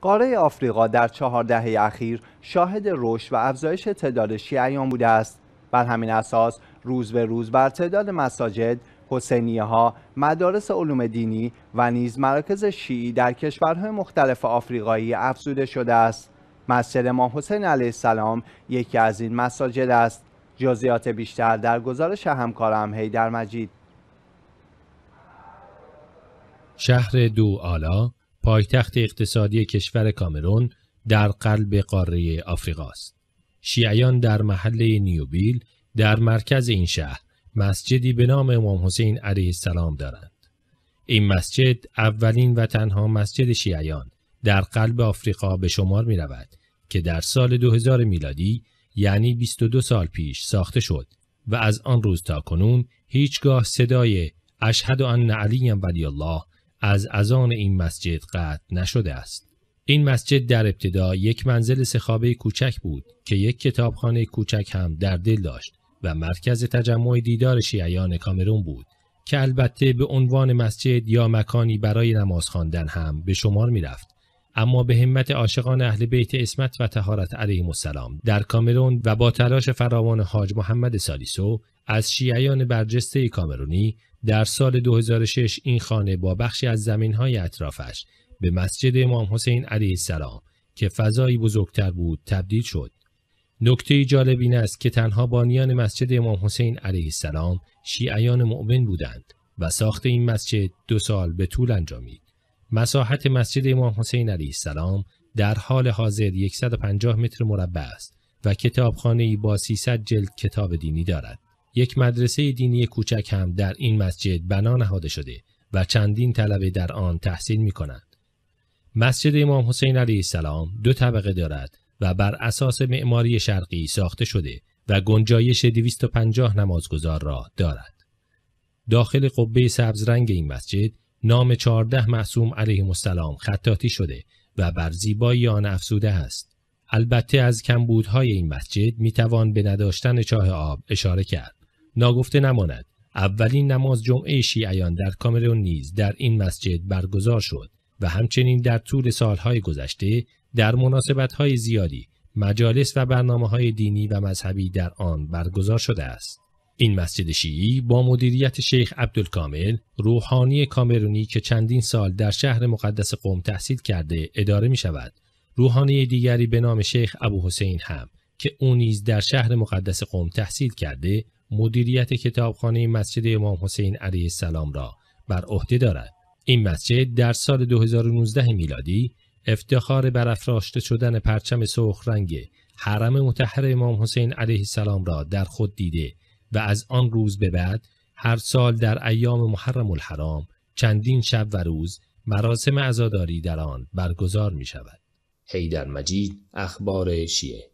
قاره آفریقا در چهار دهه اخیر شاهد رشد و افزایش تعداد شیعیان بوده است بر همین اساس روز به روز بر تعداد مساجد حسینیه ها، مدارس علوم دینی و نیز مراکز شیعی در کشورهای مختلف آفریقایی افزوده شده است. مسجد ما حسین علیه السلام یکی از این مساجد است. جزئیات بیشتر در گزارش همکارم هیدر مجید. شهر دو آلا پایتخت اقتصادی کشور کامرون در قلب قاره آفریقا است. شیعیان در محله نیوبیل در مرکز این شهر مسجدی به نام امام حسین علیه السلام دارند. این مسجد اولین و تنها مسجد شیعیان در قلب آفریقا به شمار می رود که در سال 2000 میلادی یعنی 22 سال پیش ساخته شد و از آن روز تا کنون هیچگاه صدای اشهد ان علی ولی الله از ازان این مسجد قطع نشده است. این مسجد در ابتدا یک منزل سخابه کوچک بود که یک کتابخانه کوچک هم در دل داشت و مرکز تجمع دیدار شیعیان کامرون بود که البته به عنوان مسجد یا مکانی برای نماز خواندن هم به شمار می رفت. اما به همت عاشقان اهل بیت اسمت و تهارت علیهم السلام در کامرون و با تلاش فراوان حاج محمد سالیسو از شیعیان برجسته کامرونی در سال 2006 این خانه با بخشی از زمین های اطرافش به مسجد امام حسین علیه السلام که فضایی بزرگتر بود تبدیل شد. نکته جالب این است که تنها بانیان مسجد امام حسین علیه السلام شیعیان مؤمن بودند و ساخت این مسجد دو سال به طول انجامید. مساحت مسجد امام حسین علیه السلام در حال حاضر 150 متر مربع است و کتابخانه با 300 جلد کتاب دینی دارد. یک مدرسه دینی کوچک هم در این مسجد بنا نهاده شده و چندین طلبه در آن تحصیل می کنند. مسجد امام حسین علیه السلام دو طبقه دارد و بر اساس معماری شرقی ساخته شده و گنجایش 250 نمازگزار را دارد. داخل قبه سبز رنگ این مسجد نام چهارده معصوم علیه السلام خطاتی شده و بر زیبایی آن افسوده است. البته از کمبودهای این مسجد میتوان به نداشتن چاه آب اشاره کرد. ناگفته نماند. اولین نماز جمعه شیعیان در کامرون نیز در این مسجد برگزار شد و همچنین در طول سالهای گذشته در مناسبتهای زیادی مجالس و برنامه های دینی و مذهبی در آن برگزار شده است. این مسجد شیعی با مدیریت شیخ عبدالکامل روحانی کامرونی که چندین سال در شهر مقدس قوم تحصیل کرده اداره می شود. روحانی دیگری به نام شیخ ابو حسین هم که او نیز در شهر مقدس قوم تحصیل کرده مدیریت کتابخانه مسجد امام حسین علیه السلام را بر عهده دارد. این مسجد در سال 2019 میلادی افتخار برافراشته شدن پرچم سرخ رنگ حرم متحر امام حسین علیه السلام را در خود دیده و از آن روز به بعد هر سال در ایام محرم الحرام چندین شب و روز مراسم عزاداری در آن برگزار می شود. حیدر مجید اخبار شیعه